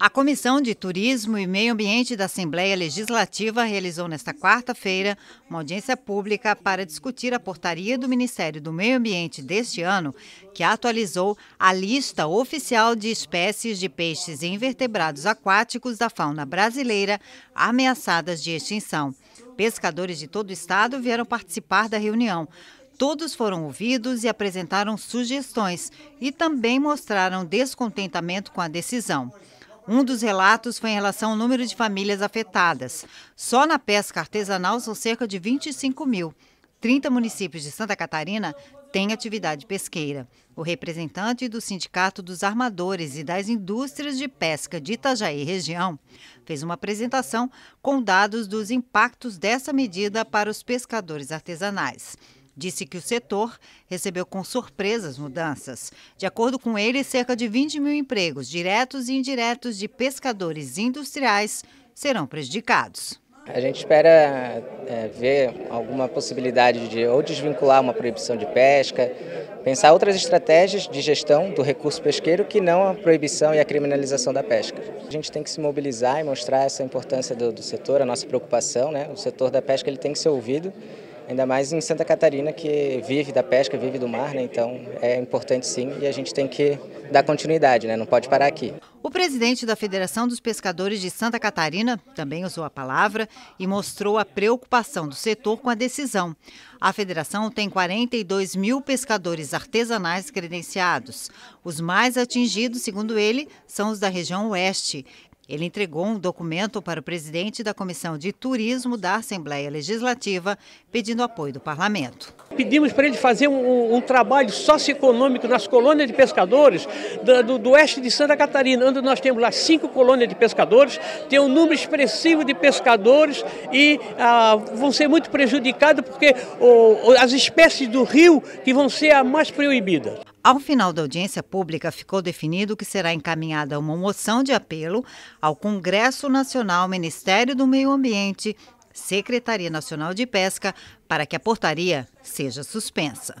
A Comissão de Turismo e Meio Ambiente da Assembleia Legislativa realizou nesta quarta-feira uma audiência pública para discutir a portaria do Ministério do Meio Ambiente deste ano, que atualizou a lista oficial de espécies de peixes e invertebrados aquáticos da fauna brasileira ameaçadas de extinção. Pescadores de todo o estado vieram participar da reunião. Todos foram ouvidos e apresentaram sugestões e também mostraram descontentamento com a decisão. Um dos relatos foi em relação ao número de famílias afetadas. Só na pesca artesanal são cerca de 25 mil. 30 municípios de Santa Catarina têm atividade pesqueira. O representante do Sindicato dos Armadores e das Indústrias de Pesca de Itajaí Região fez uma apresentação com dados dos impactos dessa medida para os pescadores artesanais. Disse que o setor recebeu com surpresa as mudanças. De acordo com ele, cerca de 20 mil empregos, diretos e indiretos, de pescadores industriais serão prejudicados. A gente espera é, ver alguma possibilidade de ou desvincular uma proibição de pesca, pensar outras estratégias de gestão do recurso pesqueiro que não a proibição e a criminalização da pesca. A gente tem que se mobilizar e mostrar essa importância do, do setor, a nossa preocupação. Né? O setor da pesca ele tem que ser ouvido ainda mais em Santa Catarina que vive da pesca, vive do mar, né? então é importante sim e a gente tem que dar continuidade, né? não pode parar aqui. O presidente da Federação dos Pescadores de Santa Catarina também usou a palavra e mostrou a preocupação do setor com a decisão. A federação tem 42 mil pescadores artesanais credenciados. Os mais atingidos, segundo ele, são os da região oeste. Ele entregou um documento para o presidente da Comissão de Turismo da Assembleia Legislativa, pedindo apoio do parlamento. Pedimos para ele fazer um, um trabalho socioeconômico nas colônias de pescadores do, do, do, oeste de Santa Catarina, onde nós temos lá cinco colônias de pescadores, tem um número expressivo de pescadores e ah, vão ser muito prejudicados porque as espécies do rio que vão ser a mais proibidas. Ao final da audiência pública, ficou definido que será encaminhada uma moção de apelo ao Congresso Nacional, Ministério do Meio Ambiente, Secretaria Nacional de Pesca, para que a portaria seja suspensa.